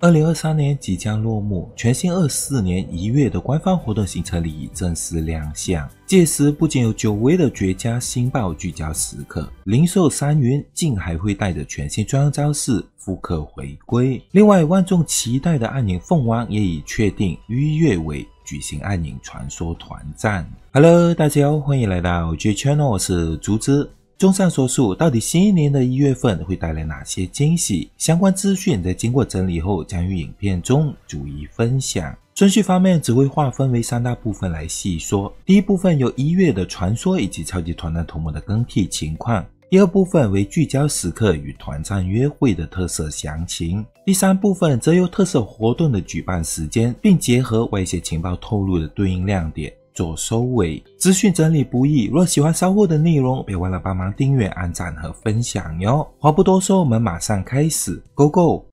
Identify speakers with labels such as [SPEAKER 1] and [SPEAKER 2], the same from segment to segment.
[SPEAKER 1] 二零二三年即将落幕，全新二四年一月的官方活动行程里正式亮相。届时不仅有久违的绝佳星爆聚焦时刻，零售三元竟还会带着全新专用招式复刻回归。另外，万众期待的暗影凤凰也已确定于月尾举行暗影传说团战。Hello，大家好，欢迎来到 J Channel，我是竹子。综上所述，到底新一年的一月份会带来哪些惊喜？相关资讯在经过整理后，将与影片中逐一分享。顺序方面，只会划分为三大部分来细说。第一部分由一月的传说以及超级团战头目的更替情况；第二部分为聚焦时刻与团战约会的特色详情；第三部分则由特色活动的举办时间，并结合外界情报透露的对应亮点。做收尾，资讯整理不易，若喜欢稍后的内容，别忘了帮忙订阅、按赞和分享哟。话不多说，我们马上开始，Go Go！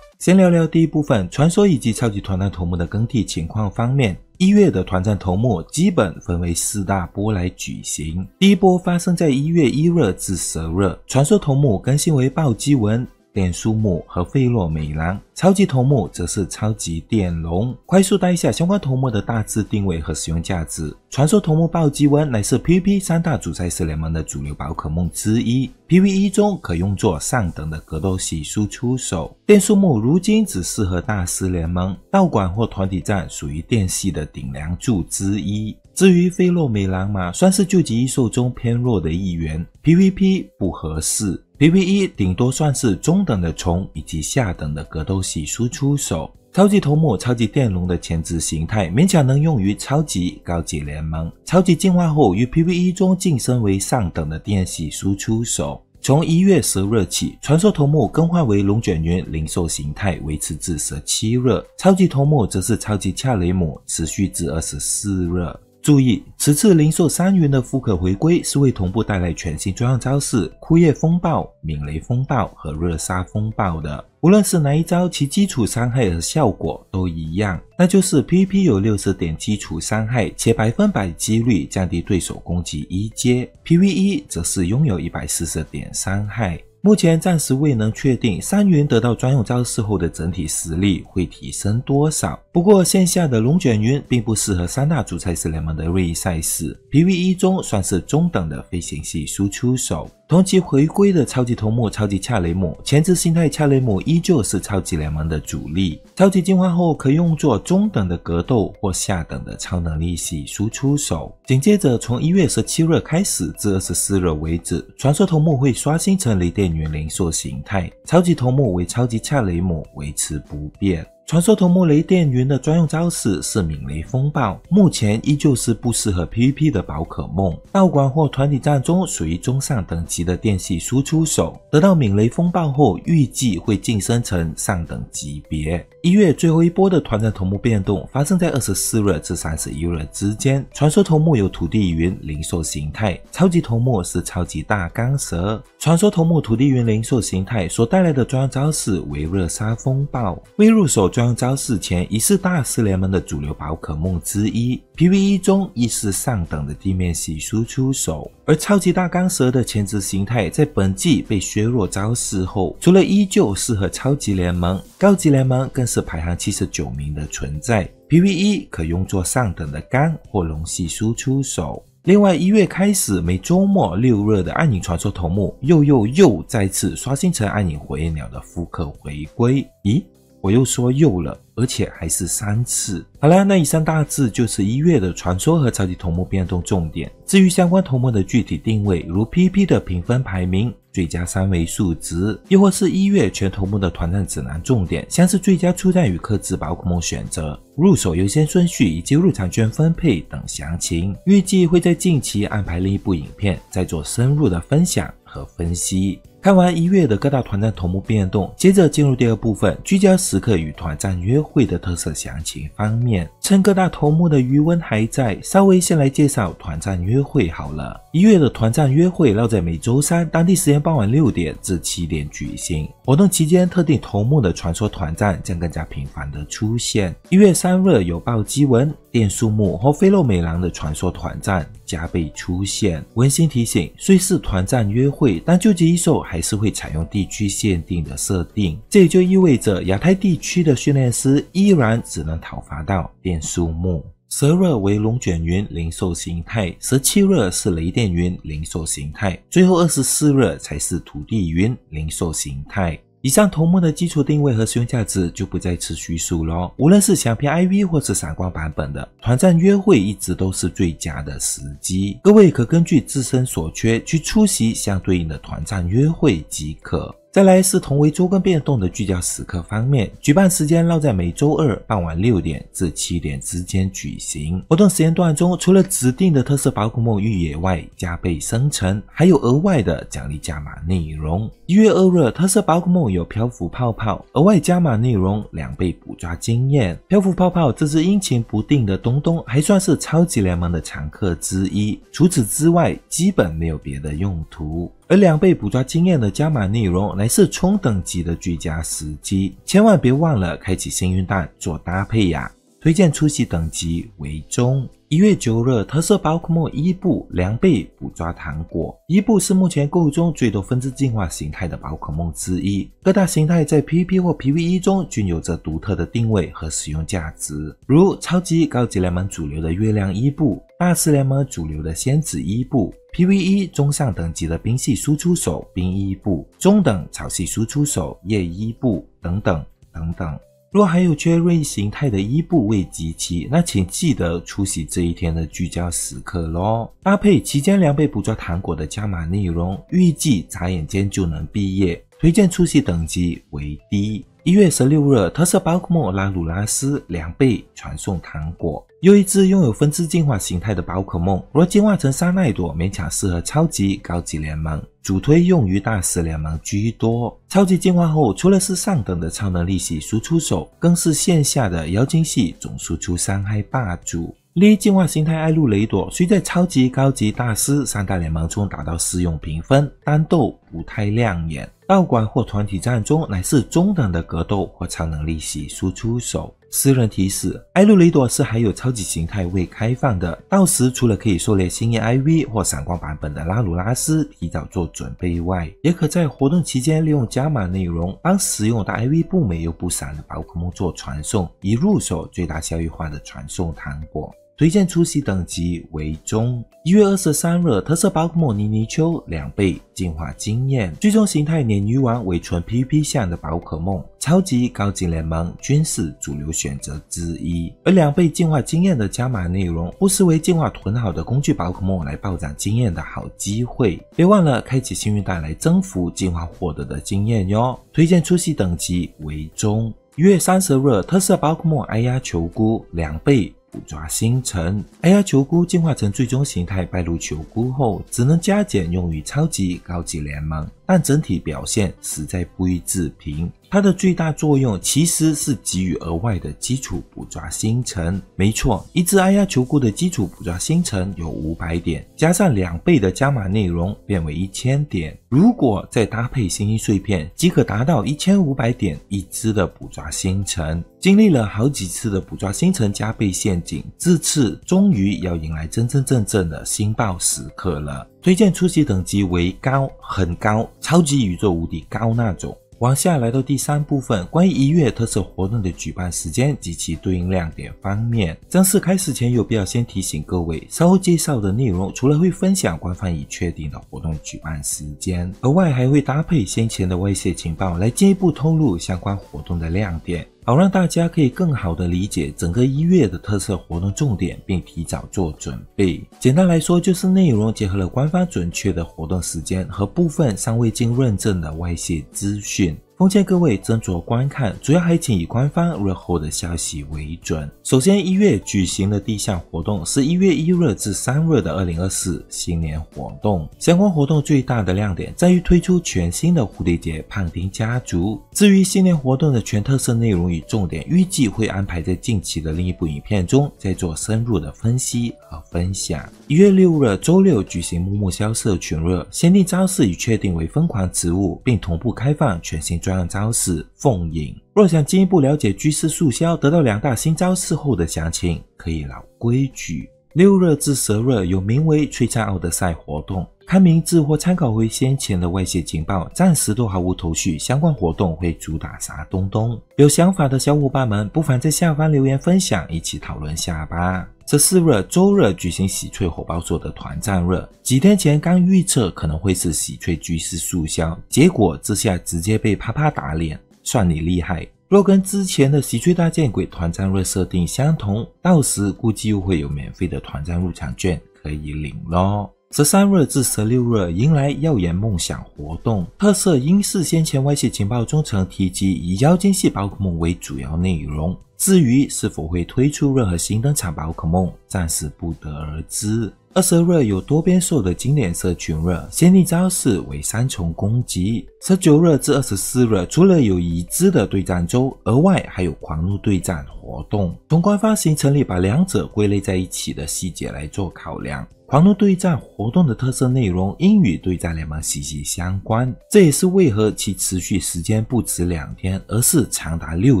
[SPEAKER 1] 先聊聊第一部分，传说以及超级团战头目的更替情况方面。一月的团战头目基本分为四大波来举行。第一波发生在一月一日至十日，传说头目更新为暴击文。电束木和费洛美兰，超级头目则是超级电龙。快速带一下相关头目的大致定位和使用价值。传说头目暴击文乃是 PVP 三大主赛事联盟的主流宝可梦之一，PVE 中可用作上等的格斗系输出。手。电束木如今只适合大师联盟、道馆或团体战，属于电系的顶梁柱之一。至于费洛美兰嘛，算是究极异兽中偏弱的一员，PVP 不合适。PVE 顶多算是中等的虫以及下等的格斗系输出手。超级头目超级电龙的前置形态勉强能用于超级高级联盟。超级进化后，于 PVE 中晋升为上等的电系输出手。从一月十日起，传说头目更换为龙卷云灵兽形态，维持至十七日；超级头目则是超级恰雷姆，持续至二十四日。注意，此次灵兽三元的复刻回归是为同步带来全新专用招式“枯叶风暴”“敏雷风暴”和“热沙风暴”的。无论是哪一招，其基础伤害和效果都一样，那就是 PP 有六十点基础伤害，且百分百几率降低对手攻击一阶；PVE 则是拥有一百四十点伤害。目前暂时未能确定三云得到专用招式后的整体实力会提升多少。不过线下的龙卷云并不适合三大主赛事联盟的锐意赛事，PV e 中算是中等的飞行系输出手。同期回归的超级头目超级恰雷姆，前置形态恰雷姆依旧是超级联盟的主力。超级进化后可用作中等的格斗或下等的超能力系输出手。紧接着从一月十七日开始至二十四日为止，传说头目会刷新成雷电元灵兽形态，超级头目为超级恰雷姆维持不变。传说头目雷电云的专用招式是“敏雷风暴”，目前依旧是不适合 PVP 的宝可梦。道馆或团体战中属于中上等级的电系输出手，得到“敏雷风暴”后，预计会晋升成上等级别。一月最后一波的团战头目变动发生在二十四日至三十一日之间。传说头目有土地云灵兽形态，超级头目是超级大钢蛇。传说头目土地云灵兽形态所带来的专用招式为热沙风暴。未入手专用招式前，已是大师联盟的主流宝可梦之一。PVE 中亦是上等的地面系输出手，而超级大钢蛇的前置形态在本季被削弱招式后，除了依旧适合超级联盟、高级联盟，更是排行七十九名的存在。PVE 可用作上等的钢或龙系输出手。另外，一月开始每周末六热的暗影传说头目又又又再次刷新成暗影火焰鸟的复刻回归。咦？我又说又了，而且还是三次。好了，那以上大致就是一月的传说和超级头目变动重点。至于相关头目的具体定位，如 PP 的评分排名、最佳三维数值，又或是一月全头目的团战指南重点，像是最佳出战与克制宝可梦选择、入手优先顺序以及入场券分配等详情，预计会在近期安排另一部影片再做深入的分享和分析。看完一月的各大团战同步变动，接着进入第二部分，聚焦时刻与团战约会的特色详情方面。趁各大头目的余温还在，稍微先来介绍团战约会好了。一月的团战约会要在每周三，当地时间傍晚六点至七点举行。活动期间，特定头目的传说团战将更加频繁的出现。一月三日有暴击文电树木和飞肉美狼的传说团战加倍出现。温馨提醒：虽是团战约会，但究极异兽还是会采用地区限定的设定。这也就意味着亚太地区的训练师依然只能讨伐到电。树木，十热为龙卷云灵兽形态，十七热是雷电云灵兽形态，最后二十四热才是土地云灵兽形态。以上头目的基础定位和使用价值就不再持续数了。无论是想偏 IV 或是闪光版本的团战约会，一直都是最佳的时机。各位可根据自身所缺去出席相对应的团战约会即可。再来是同为周更变动的聚焦时刻方面，举办时间落在每周二傍晚六点至七点之间举行。活动时间段中，除了指定的特色宝可梦预野外加倍生成，还有额外的奖励加码内容。一月二日，特色宝可梦有漂浮泡泡，额外加码内容两倍捕抓经验。漂浮泡泡这只阴晴不定的东东，还算是超级联盟的常客之一。除此之外，基本没有别的用途。而两倍捕抓经验的加码内容，乃是冲等级的最佳时机，千万别忘了开启幸运蛋做搭配呀！推荐出席等级为中。一月九日，特色宝可梦伊布两倍捕抓糖果。伊布是目前购物中最多分支进化形态的宝可梦之一，各大形态在 PVP 或 PVE 中均有着独特的定位和使用价值，如超级、高级联盟主流的月亮伊布，大师联盟主流的仙子伊布，PVE 中上等级的冰系输出手冰伊布，中等草系输出手叶伊布，等等等等。若还有缺锐形态的伊布未集齐，那请记得出席这一天的聚焦时刻咯。搭配期间两倍捕捉糖果的加码内容，预计眨眼间就能毕业。推荐出席等级为低。一月十六日，特色宝可梦拉鲁拉斯两倍传送糖果，又一只拥有分支进化形态的宝可梦，若进化成沙奈朵，勉强适合超级高级联盟，主推用于大师联盟居多。超级进化后，除了是上等的超能力系输出手，更是线下的妖精系总输出伤害霸主。另一进化形态艾露雷朵，虽在超级高级大师三大联盟中达到适用评分单斗。不太亮眼，道馆或团体战中乃是中等的格斗或超能力系输出手。私人提示：艾露雷朵是还有超级形态未开放的，到时除了可以狩猎星夜 IV 或闪光版本的拉鲁拉斯，提早做准备外，也可在活动期间利用加码内容，帮使用的 IV 不没有不闪的宝可梦做传送，以入手最大效益化的传送糖果。推荐出席等级为中。一月二十三日，特色宝可梦泥泥鳅两倍进化经验，最终形态鲶鱼王为纯 PP 向的宝可梦，超级高级联盟均是主流选择之一。而两倍进化经验的加码内容，不失为进化囤好的工具宝可梦来暴涨经验的好机会。别忘了开启幸运蛋来增幅进化获得的经验哟。推荐出席等级为中。一月三十日，特色宝可梦哎呀球菇两倍。抓星辰，AI 球菇进化成最终形态，败入球菇后，只能加减用于超级高级联盟。但整体表现实在不予置评。它的最大作用其实是给予额外的基础捕抓星辰。没错，一只阿亚球菇的基础捕抓星辰有五百点，加上两倍的加码内容，变为一千点。如果再搭配星星碎片，即可达到一千五百点一只的捕抓星辰。经历了好几次的捕抓星辰加倍陷阱，这次终于要迎来真真正正的新爆时刻了。推荐初期等级为高，很高，超级宇宙无敌高那种。往下来到第三部分，关于一月特色活动的举办时间及其对应亮点方面，正式开始前有必要先提醒各位，稍后介绍的内容除了会分享官方已确定的活动举办时间，额外还会搭配先前的外泄情报来进一步透露相关活动的亮点。好让大家可以更好的理解整个一月的特色活动重点，并提早做准备。简单来说，就是内容结合了官方准确的活动时间和部分尚未经认证的外泄资讯。奉劝各位斟酌观看，主要还请以官方日后的消息为准。首先，一月举行的地下活动是一月一日至三日的二零二四新年活动，相关活动最大的亮点在于推出全新的蝴蝶结胖丁家族。至于新年活动的全特色内容与重点，预计会安排在近期的另一部影片中再做深入的分析和分享。一月六日周六举行木木萧瑟全热，限定招式已确定为疯狂植物，并同步开放全新。专用招式凤影。若想进一步了解居士素霄得到两大新招式后的详情，可以老规矩六热至十热有名为“璀璨奥德赛”活动。看名字或参考回先前的外泄情报，暂时都毫无头绪。相关活动会主打啥东东？有想法的小伙伴们，不妨在下方留言分享，一起讨论下吧。十四日周日举行喜翠火爆座的团战日，几天前刚预测可能会是喜翠居士速销，结果这下直接被啪啪打脸，算你厉害！若跟之前的喜翠大见鬼团战日设定相同，到时估计又会有免费的团战入场券可以领喽。十三日至十六日迎来耀眼梦想活动特色，应是先前外泄情报中曾提及以妖精系宝可梦为主要内容，至于是否会推出任何新登场宝可梦，暂时不得而知。二十二日有多边兽的经典社群热，限定招式为三重攻击。十九日至二十四日，除了有已知的对战周，额外还有狂怒对战活动。从官方行程里把两者归类在一起的细节来做考量，狂怒对战活动的特色内容应与对战联盟息息相关，这也是为何其持续时间不止两天，而是长达六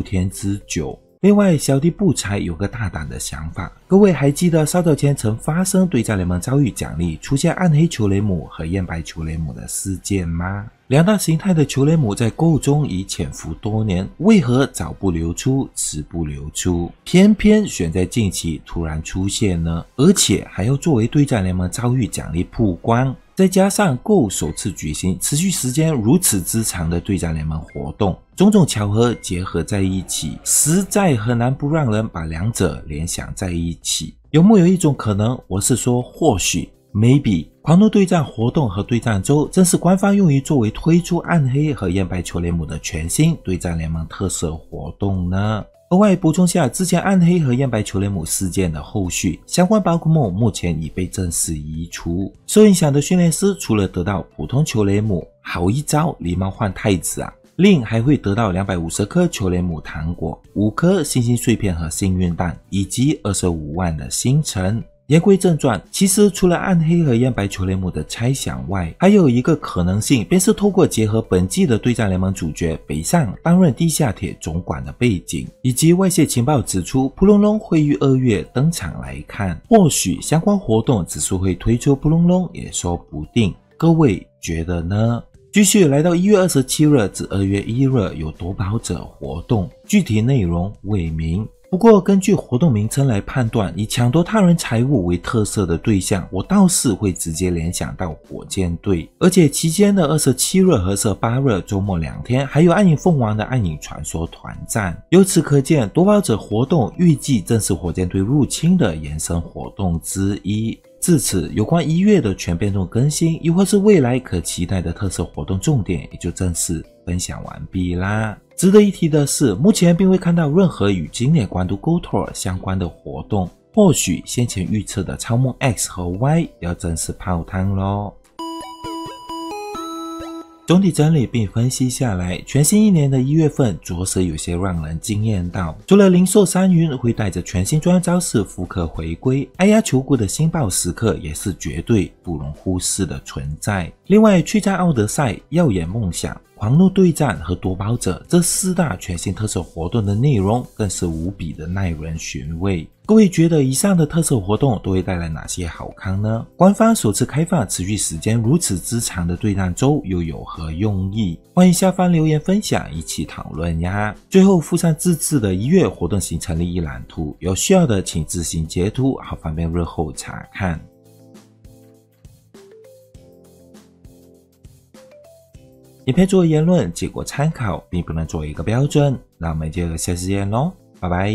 [SPEAKER 1] 天之久。另外，小弟不才有个大胆的想法，各位还记得烧掉前曾发生对战联盟遭遇奖励出现暗黑球雷姆和焰白球雷姆的事件吗？两大形态的球雷姆在购物中已潜伏多年，为何早不流出，迟不流出，偏偏选在近期突然出现呢？而且还要作为对战联盟遭遇奖励曝光。再加上 GO 首次举行、持续时间如此之长的对战联盟活动，种种巧合结合在一起，实在很难不让人把两者联想在一起。有木有一种可能？我是说，或许 maybe 狂怒对战活动和对战周正是官方用于作为推出暗黑和焰白酋雷姆的全新对战联盟特色活动呢？额外补充下，之前暗黑和烟白球雷姆事件的后续相关宝可梦目前已被正式移除。受影响的训练师除了得到普通球雷姆，好一招狸猫换太子啊，另还会得到两百五十颗球雷姆糖果、五颗星星碎片和幸运蛋，以及二十五万的星辰。言归正传，其实除了暗黑和烟白求雷姆的猜想外，还有一个可能性，便是通过结合本季的对战联盟主角北上担任地下铁总管的背景，以及外界情报指出扑隆隆会于二月登场来看，或许相关活动指数会推出扑隆隆也说不定。各位觉得呢？继续来到一月二十七日至二月一日有夺宝者活动，具体内容未明。不过，根据活动名称来判断，以抢夺他人财物为特色的对象，我倒是会直接联想到火箭队。而且期间的二十七日和十八日周末两天，还有暗影凤凰的暗影传说团战。由此可见，夺宝者活动预计正是火箭队入侵的延伸活动之一。至此，有关一月的全变动更新，亦或是未来可期待的特色活动重点，也就正式分享完毕啦。值得一提的是，目前并未看到任何与今年关渡 Go Tour 相关的活动，或许先前预测的超梦 X 和 Y 要真是泡汤喽。总体整理并分析下来，全新一年的一月份着实有些让人惊艳到。除了零售三云会带着全新专招式复刻回归，哎呀求谷的新爆时刻也是绝对不容忽视的存在。另外，去佳奥德赛、耀眼梦想。狂怒对战和夺宝者这四大全新特色活动的内容更是无比的耐人寻味。各位觉得以上的特色活动都会带来哪些好看呢？官方首次开放持续时间如此之长的对战周又有何用意？欢迎下方留言分享，一起讨论呀！最后附上自制的一月活动行程一览图，有需要的请自行截图，好方便日后查看。影片作为言论，仅供参考，并不能作为一个标准。那我们就下次见喽，拜拜。